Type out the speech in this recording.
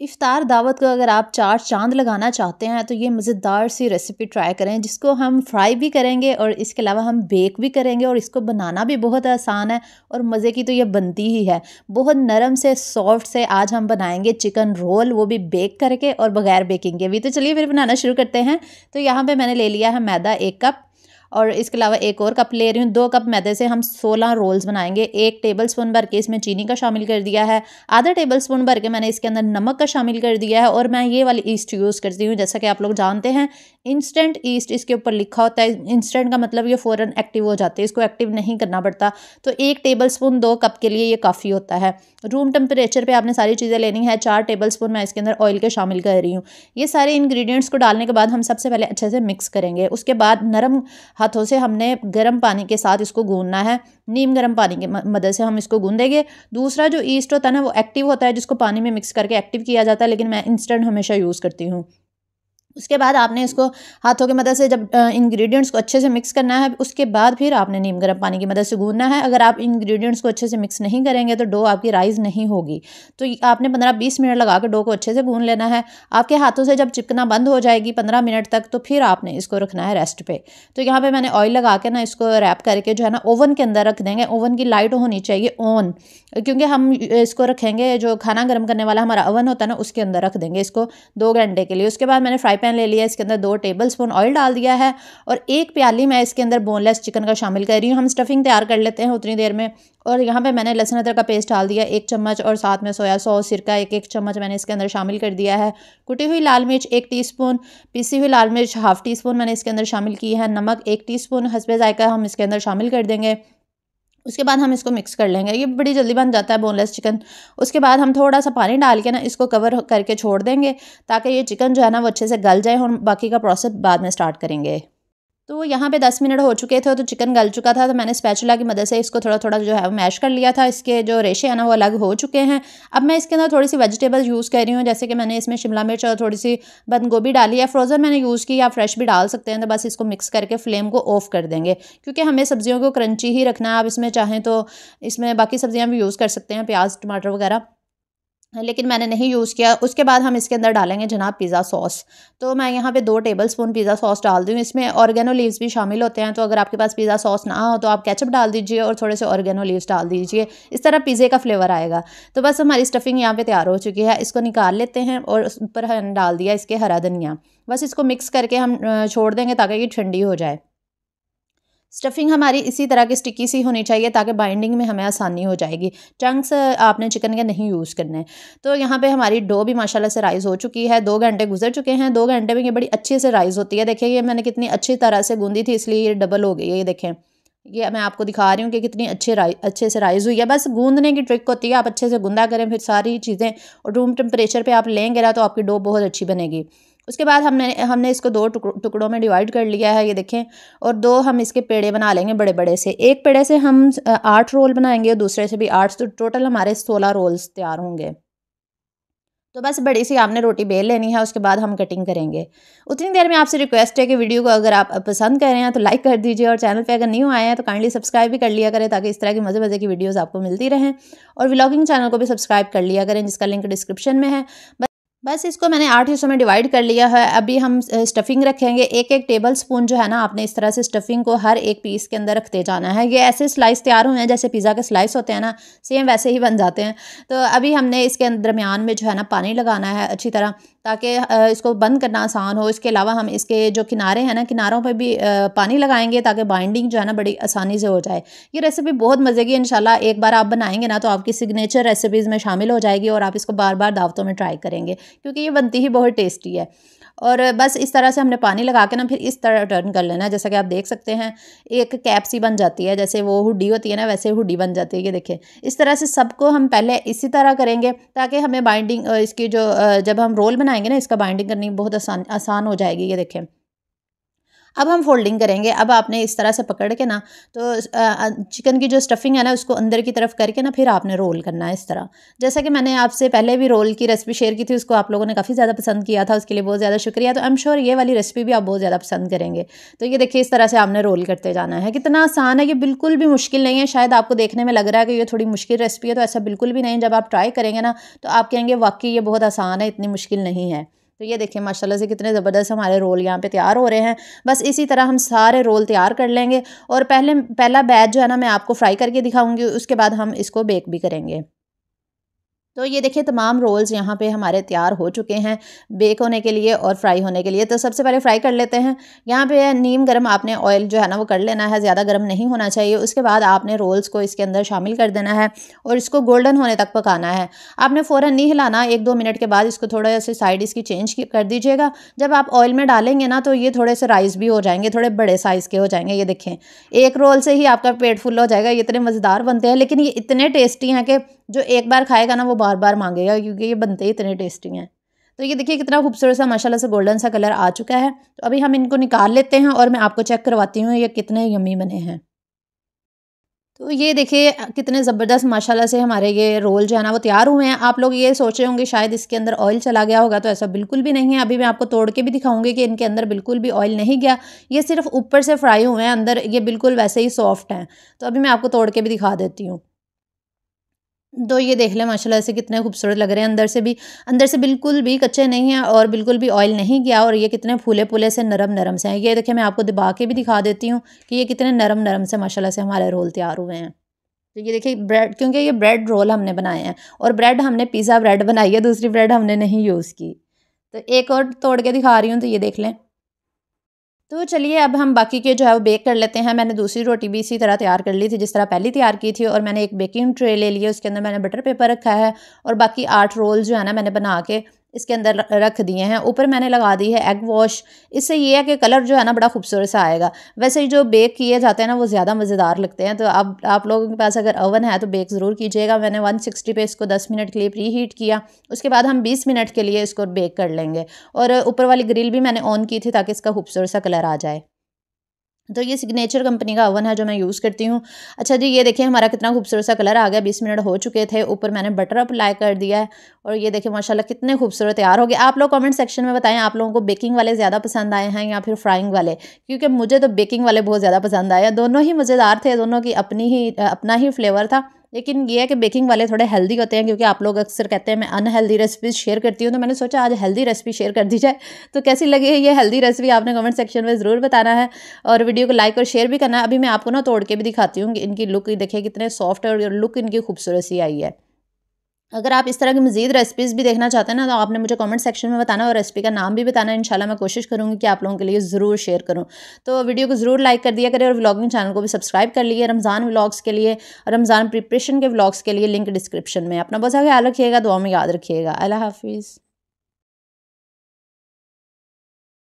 इफ़ार दावत को अगर आप चार चांद लगाना चाहते हैं तो ये मज़ेदार सी रेसिपी ट्राई करें जिसको हम फ्राई भी करेंगे और इसके अलावा हम बेक भी करेंगे और इसको बनाना भी बहुत आसान है और मज़े की तो ये बनती ही है बहुत नरम से सॉफ्ट से आज हम बनाएंगे चिकन रोल वो भी बेक करके और बगैर बेकिंग के भी तो चलिए फिर बनाना शुरू करते हैं तो यहाँ पर मैंने ले लिया है मैदा एक कप और इसके अलावा एक और कप ले रही हूँ दो कप मैदे से हम सोलह रोल्स बनाएंगे एक टेबल स्पून भर के इसमें चीनी का शामिल कर दिया है आधा टेबल स्पून भर के मैंने इसके अंदर नमक का शामिल कर दिया है और मैं ये वाली ईस्ट यूज़ करती हूँ जैसा कि आप लोग जानते हैं इंस्टेंट ईस्ट इसके ऊपर लिखा होता है इंस्टेंट का मतलब ये फ़ौर एक्टिव हो जाते हैं इसको एक्टिव नहीं करना पड़ता तो एक टेबल स्पून दो कप के लिए ये काफ़ी होता है रूम टेम्परेचर पर आपने सारी चीज़ें लेनी है चार टेबल स्पून मैं इसके अंदर ऑयल के शामिल कर रही हूँ ये सारे इन्ग्रीडियंट्स को डालने के बाद हम सबसे पहले अच्छे से मिक्स करेंगे उसके बाद नरम हाथों से हमने गर्म पानी के साथ इसको गूंदना है नीम गर्म पानी की मदद से हम इसको गूंदेंगे दूसरा जो ईस्ट होता है ना वो एक्टिव होता है जिसको पानी में मिक्स करके एक्टिव किया जाता है लेकिन मैं इंस्टेंट हमेशा यूज़ करती हूँ उसके बाद आपने इसको हाथों की मदद से जब इंग्रेडिएंट्स को अच्छे से मिक्स करना है उसके बाद फिर आपने नीम गर्म पानी की मदद से गूंदना है अगर आप इंग्रेडिएंट्स को अच्छे से मिक्स नहीं करेंगे तो डो आपकी राइज नहीं होगी तो आपने 15-20 मिनट लगा कर डो को अच्छे से गूंद लेना है आपके हाथों से जब चिपकना बंद हो जाएगी पंद्रह मिनट तक तो फिर आपने इसको रखना है रेस्ट पर तो यहाँ पर मैंने ऑयल लगा के ना इसको रैप करके जो है ना ओवन के अंदर रख देंगे ओवन की लाइट होनी चाहिए ऑन क्योंकि हम इसको रखेंगे जो खाना गर्म करने वाला हमारा ओवन होता है ना उसके अंदर रख देंगे इसको दो घंटे के लिए उसके बाद मैंने फ्राई पैन ले लिया इसके अंदर दो टेबल स्पून ऑयल डाल दिया है और एक प्याली मैं इसके अंदर बोनलेस चिकन का शामिल कर रही हूँ हम स्टफिंग तैयार कर लेते हैं उतनी देर में और यहाँ पे मैंने लहसुन अदरक का पेस्ट डाल दिया एक चम्मच और साथ में सोया सॉस सिरका एक एक चम्मच मैंने इसके अंदर शामिल कर दिया है कुटी हुई लाल मिर्च एक टीस्पून पीसी हुई लाल मिर्च हाफ़ टी स्पून मैंने इसके अंदर शामिल की है नमक एक टीस्पून हसबे जायका हम इसके अंदर शामिल कर देंगे उसके बाद हम इसको मिक्स कर लेंगे ये बड़ी जल्दी बन जाता है बोनलेस चिकन उसके बाद हम थोड़ा सा पानी डाल के ना इसको कवर करके छोड़ देंगे ताकि ये चिकन जो है ना वो अच्छे से गल जाए और बाकी का प्रोसेस बाद में स्टार्ट करेंगे तो यहाँ पे दस मिनट हो चुके थे तो चिकन गल चुका था तो मैंने स्पैचुला की मदद से इसको थोड़ा थोड़ा जो है मैश कर लिया था इसके जो रेशे हैं ना वो अलग हो चुके हैं अब मैं इसके अंदर थोड़ी सी वेजिटेबल्स यूज़ कर रही हूँ जैसे कि मैंने इसमें शिमला मिर्च और थोड़ी सी बंद गोभी डाली है फ्रोज़न मैंने यूज़ की या फ्रेश भी डाल सकते हैं तो बस इसको मिक्स करके फ्लेम को ऑफ़ कर देंगे क्योंकि हमें सब्जियों को क्रंची ही रखना है आप इसमें चाहें तो इसमें बाकी सब्ज़ियाँ भी यूज़ कर सकते हैं प्याज टमाटर वगैरह लेकिन मैंने नहीं यूज़ किया उसके बाद हम इसके अंदर डालेंगे जनाब पिज़्ज़ा सॉस तो मैं यहाँ पे दो टेबल स्पून पिज़्ज़ा सॉस डाल दूँ इसमें ऑर्गेनो लीव्स भी शामिल होते हैं तो अगर आपके पास पिज़्ज़ा सॉस ना हो तो आप केचप डाल दीजिए और थोड़े से ऑर्गेनो लीव्स डाल दीजिए इस तरह पिज़्ज़े का फ्लेवर आएगा तो बस हमारी स्टफिंग यहाँ पर तैयार हो चुकी है इसको निकाल लेते हैं और उस पर डाल दिया इसके हरा धनिया बस इसको मिक्स करके हम छोड़ देंगे ताकि ये ठंडी हो जाए स्टफिंग हमारी इसी तरह की स्टिकी सी होनी चाहिए ताकि बाइंडिंग में हमें आसानी हो जाएगी चंक्स आपने चिकन के नहीं यूज़ करने तो यहाँ पे हमारी डो भी माशाल्लाह से राइज़ हो चुकी है दो घंटे गुजर चुके हैं दो घंटे में ये बड़ी अच्छे से राइज़ होती है देखिए ये मैंने कितनी अच्छी तरह से गूंदी थी इसलिए ये डबल हो गई है ये देखें ये मैं आपको दिखा रही हूँ कि कितनी अच्छे अच्छे से राइज़ हुई है बस गूंदने की ट्रिक होती है आप अच्छे से गूंदा करें फिर सारी चीज़ें और रूम टेम्परेचर पर आप लेंगे ना तो आपकी डो बहुत अच्छी बनेगी उसके बाद हमने हमने इसको दो टुकड़ों में डिवाइड कर लिया है ये देखें और दो हम इसके पेड़े बना लेंगे बड़े बड़े से एक पेड़े से हम आठ रोल बनाएंगे और दूसरे से भी आठ तो टोटल हमारे सोलह रोल्स तैयार होंगे तो बस बड़ी सी आपने रोटी बेल लेनी है उसके बाद हम कटिंग करेंगे उतनी देर में आपसे रिक्वेस्ट है कि वीडियो को अगर आप पसंद कर रहे हैं तो लाइक कर दीजिए और चैनल पे अगर न्यू आए हैं तो काइंडली सब्सक्राइब भी कर लिया करें ताकि इस तरह की मज़े मज़े की वीडियोस आपको मिलती रहें और व्लॉगिंग चैनल को भी सब्सक्राइब कर लिया करें जिसका लिंक डिस्क्रिप्शन में है बस इसको मैंने आठ हिस्सों में डिवाइड कर लिया है अभी हम स्टफिंग रखेंगे एक एक टेबल स्पून जो है ना आपने इस तरह से स्टफिंग को हर एक पीस के अंदर रखते जाना है ये ऐसे स्लाइस तैयार हुए हैं जैसे पिज़्ज़ा के स्लाइस होते हैं ना सेम वैसे ही बन जाते हैं तो अभी हमने इसके दरमियान में जो है ना पानी लगाना है अच्छी तरह ताकि इसको बंद करना आसान हो इसके अलावा हम इसके जो किनारे हैं ना किनारों पर भी पानी लगाएंगे ताकि बाइंडिंग जो है ना बड़ी आसानी से हो जाए ये रेसिपी बहुत मज़े की इनशाला एक बार आप बनाएंगे ना तो आपकी सिग्नेचर रेसिपीज़ में शामिल हो जाएगी और आप इसको बार बार दावतों में ट्राई करेंगे क्योंकि ये बनती ही बहुत टेस्टी है और बस इस तरह से हमने पानी लगा के ना फिर इस तरह टर्न कर लेना है जैसा कि आप देख सकते हैं एक कैप सी बन जाती है जैसे वो हुडी होती है ना वैसे हुडी बन जाती है ये देखिए इस तरह से सबको हम पहले इसी तरह करेंगे ताकि हमें बाइंडिंग इसकी जो जब हम रोल बनाएंगे ना इसका बाइंडिंग करनी बहुत आसान आसान हो जाएगी ये देखें अब हम फोल्डिंग करेंगे अब आपने इस तरह से पकड़ के ना तो चिकन की जो स्टफिंग है ना उसको अंदर की तरफ करके ना फिर आपने रोल करना है इस तरह जैसा कि मैंने आपसे पहले भी रोल की रेसिपी शेयर की थी उसको आप लोगों ने काफ़ी ज़्यादा पसंद किया था उसके लिए बहुत ज़्यादा शुक्रिया तो आई एम श्योर ये वाली रेसिपी भी आप बहुत ज़्यादा पसंद करेंगे तो ये देखिए इस तरह से आपने रोल करते जाना है कितना आसान है ये बिल्कुल भी मुश्किल नहीं है शायद आपको देखने में लग रहा है कि ये थोड़ी मुश्किल रेसिपी है तो ऐसा बिल्कुल भी नहीं जब आप ट्राई करेंगे ना तो आप कहेंगे वाकई ये बहुत आसान है इतनी मुश्किल नहीं है तो ये देखिए माशाल्लाह से कितने ज़बरदस्त हमारे रोल यहाँ पे तैयार हो रहे हैं बस इसी तरह हम सारे रोल तैयार कर लेंगे और पहले पहला बैच जो है ना मैं आपको फ्राई करके दिखाऊंगी उसके बाद हम इसको बेक भी करेंगे तो ये देखिए तमाम रोल्स यहाँ पे हमारे तैयार हो चुके हैं बेक होने के लिए और फ्राई होने के लिए तो सबसे पहले फ्राई कर लेते हैं यहाँ पे नीम गर्म आपने ऑयल जो है ना वो कर लेना है ज़्यादा गर्म नहीं होना चाहिए उसके बाद आपने रोल्स को इसके अंदर शामिल कर देना है और इसको गोल्डन होने तक पकाना है आपने फ़ौर नहीं हिलाना एक दो मिनट के बाद इसको थोड़ा से साइड इसकी चेंज कर दीजिएगा जब आप ऑयल में डालेंगे ना तो ये थोड़े से राइस भी हो जाएंगे थोड़े बड़े साइज़ के हो जाएंगे ये देखें एक रोल से ही आपका पेट फुल हो जाएगा ये इतने मज़ेदार बनते हैं लेकिन ये इतने टेस्टी हैं कि जो एक बार खाएगा ना वो बार बार मांगेगा क्योंकि ये बनते ही इतने टेस्टी हैं तो ये देखिए कितना खूबसूरत सा माशाल्लाह से गोल्डन सा कलर आ चुका है तो अभी हम इनको निकाल लेते हैं और मैं आपको चेक करवाती हूँ ये कितने यमी बने हैं तो ये देखिए कितने ज़बरदस्त माशाल्लाह से हमारे ये रोल जो है ना वो तैयार हुए हैं आप लोग ये सोच रहे होंगे शायद इसके अंदर ऑयल चला गया होगा तो ऐसा बिल्कुल भी नहीं है अभी मैं आपको तोड़ के भी दिखाऊंगी कि इनके अंदर बिल्कुल भी ऑयल नहीं गया ये सिर्फ ऊपर से फ्राई हुए हैं अंदर ये बिल्कुल वैसे ही सॉफ्ट हैं तो अभी मैं आपको तोड़ के भी दिखा देती हूँ तो ये देख लें माशाल्लाह से कितने खूबसूरत लग रहे हैं अंदर से भी अंदर से बिल्कुल भी कच्चे नहीं हैं और बिल्कुल भी ऑयल नहीं गया और ये कितने फूले फूले से नरम नरम से हैं ये देखिए मैं आपको दबा के भी दिखा देती हूँ कि ये कितने नरम नरम से माशाल्लाह से हमारे रोल तैयार हुए हैं तो ये देखिए ब्रेड क्योंकि ये ब्रेड रोल हमने बनाए हैं और ब्रेड हमने पिज़्ज़ा ब्रेड बनाई है दूसरी ब्रेड हमने नहीं यूज़ की तो एक और तोड़ के दिखा रही हूँ तो ये देख लें तो चलिए अब हम बाकी के जो है वो बेक कर लेते हैं मैंने दूसरी रोटी भी इसी तरह तैयार कर ली थी जिस तरह पहली तैयार की थी और मैंने एक बेकिंग ट्रे ले लिया उसके अंदर मैंने बटर पेपर रखा है और बाकी आठ रोल जो है ना मैंने बना के इसके अंदर रख दिए हैं ऊपर मैंने लगा दी है एग वॉश इससे ये है कि कलर जो है ना बड़ा खूबसूरत सा आएगा वैसे ही जो बेक किए जाते हैं ना वो ज़्यादा मज़ेदार लगते हैं तो अब आप लोगों के पास अगर ओवन है तो बेक ज़रूर कीजिएगा मैंने 160 पे इसको 10 मिनट के लिए प्री हीट किया उसके बाद हम बीस मिनट के लिए इसको बेक कर लेंगे और ऊपर वाली ग्रिल भी मैंने ऑन की थी ताकि इसका खूबसूरत सा कलर आ जाए तो ये सिग्नेचर कंपनी का ओवन है जो मैं यूज़ करती हूँ अच्छा जी ये देखिए हमारा कितना खूबसूरत सा कलर आ गया बीस मिनट हो चुके थे ऊपर मैंने बटर अप्लाई कर दिया है और ये देखिए माशाल्लाह कितने खूबसूरत तैयार हो गए आप लोग कमेंट सेक्शन में बताएं आप लोगों को बेकिंग वाले ज़्यादा पसंद आए हैं या फिर फ्राइंग वाले क्योंकि मुझे तो बेकिंग वाले बहुत ज़्यादा पसंद आए दोनों ही मज़ेदार थे दोनों की अपनी ही अपना ही फ्लेवर था लेकिन ये है कि बेकिंग वाले थोड़े हेल्दी होते हैं क्योंकि आप लोग अक्सर कहते हैं मैं अनहेल्दी रेसिपीज शेयर करती हूँ तो मैंने सोचा आज हेल्दी रेसिपी शेयर कर दी जाए तो कैसी लगी है ये हेल्दी रेसिपी आपने कमेंट सेक्शन में ज़रूर बताना है और वीडियो को लाइक और शेयर भी करना है अभी मैं आपको ना तोड़ के भी दिखाती हूँ इनकी लुक देखिए कितने सॉफ्ट और लुक इनकी खूबसूरत सी आई है अगर आप इस तरह की मज़ीद रेसिपीज़ भी देखना चाहते हैं ना तो आपने मुझे कमेंट सेक्शन में बताना और रेसिपी का नाम भी बताना इंशाल्लाह मैं कोशिश करूँगी कि आप लोगों के लिए ज़रूर शेयर करूँ तो वीडियो को ज़रूर लाइक कर दिया करें और व्लॉगिंग चैनल को भी सब्सक्राइब कर लिए रमज़ान व्लॉग्स के लिए रमज़ान प्रिपरेशन के व्लॉग्स के लिए लिंक डिस्क्रिप्शन में अपना बहुत सा ख्याल रखिएगा दुआ में याद रखिएगा अल्लाह हाफिज़